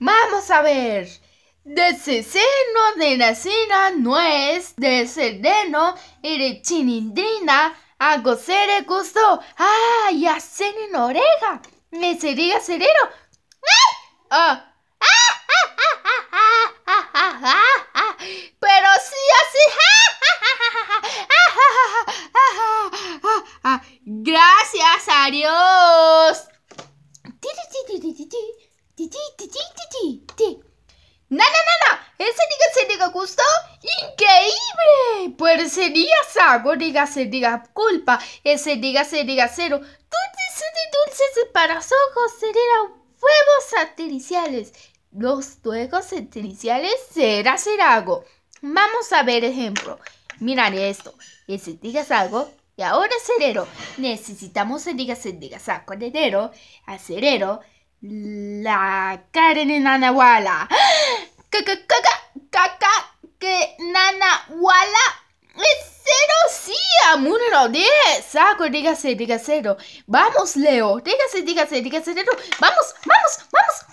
Vamos a ver. De seno de nacina, no nuez, de sereno y de chinindrina a gocere gusto, ah, y hacen en oreja, me sería cerero. Ah. Pero sí así. Gracias, Dios ¡No, no, no, no! ¡Ese diga, se diga gusto! ¡Increíble! Pues sería saco, diga, se diga culpa, ese diga, se diga cero. Dulces y dulces para los ojos serán huevos satiriciales. Los huevos satiriciales será algo Vamos a ver ejemplo. Mirad esto. Ese diga algo. y ahora cerero. Necesitamos se diga, se diga saco de a acerero, la carne en caca, caca, caca, que nana, wala. Es cero, sí, no Saco, dígase, dígase. Vamos, Leo. Dígase, dígase, dígase. Vamos, vamos, vamos,